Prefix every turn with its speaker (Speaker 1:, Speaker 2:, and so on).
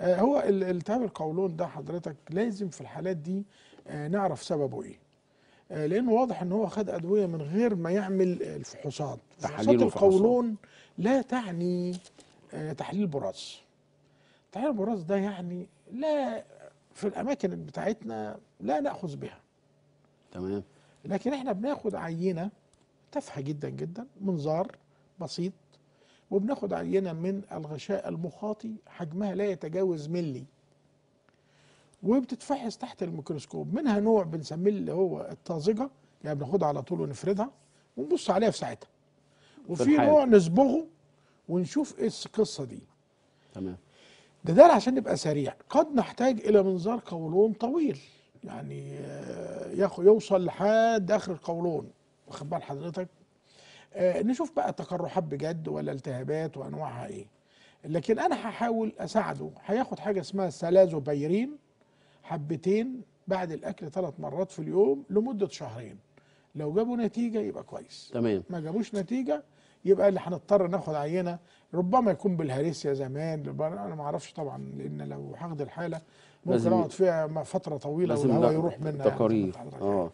Speaker 1: آه، هو التهاب القولون ده حضرتك لازم في الحالات دي آه، نعرف سببه ايه آه، لانه واضح ان هو خد ادويه من غير ما يعمل الفحوصات فحوصات القولون لا تعني تحليل براز تحليل البراز ده يعني لا في الاماكن بتاعتنا لا ناخذ بها تمام لكن احنا بناخد عينه تافهه جدا جدا منظار بسيط وبناخد عينة من الغشاء المخاطي حجمها لا يتجاوز ملي وبتتفحص تحت الميكروسكوب منها نوع بنسميه اللي هو الطازجة يعني بناخدها على طول ونفردها ونبص عليها في ساعتها وفي نوع نصبغه ونشوف ايه القصة دي تمام ده ده عشان نبقى سريع قد نحتاج الى منظار قولون طويل يعني آه، يوصل لحد اخر القولون واخد بال حضرتك آه، نشوف بقى تقرحات بجد ولا التهابات وانواعها ايه لكن انا هحاول اساعده هياخد حاجه اسمها بايرين حبتين بعد الاكل ثلاث مرات في اليوم لمده شهرين لو جابوا نتيجه يبقى كويس تمام ما جابوش نتيجه يبقى اللي هنضطر ناخد عينه ربما يكون بالهريسيا زمان انا ما اعرفش طبعا
Speaker 2: لان لو
Speaker 1: هاخد الحاله ممكن اقعد فيها فتره طويله والهواء يروح منها يعني.
Speaker 2: تقارير يعني اه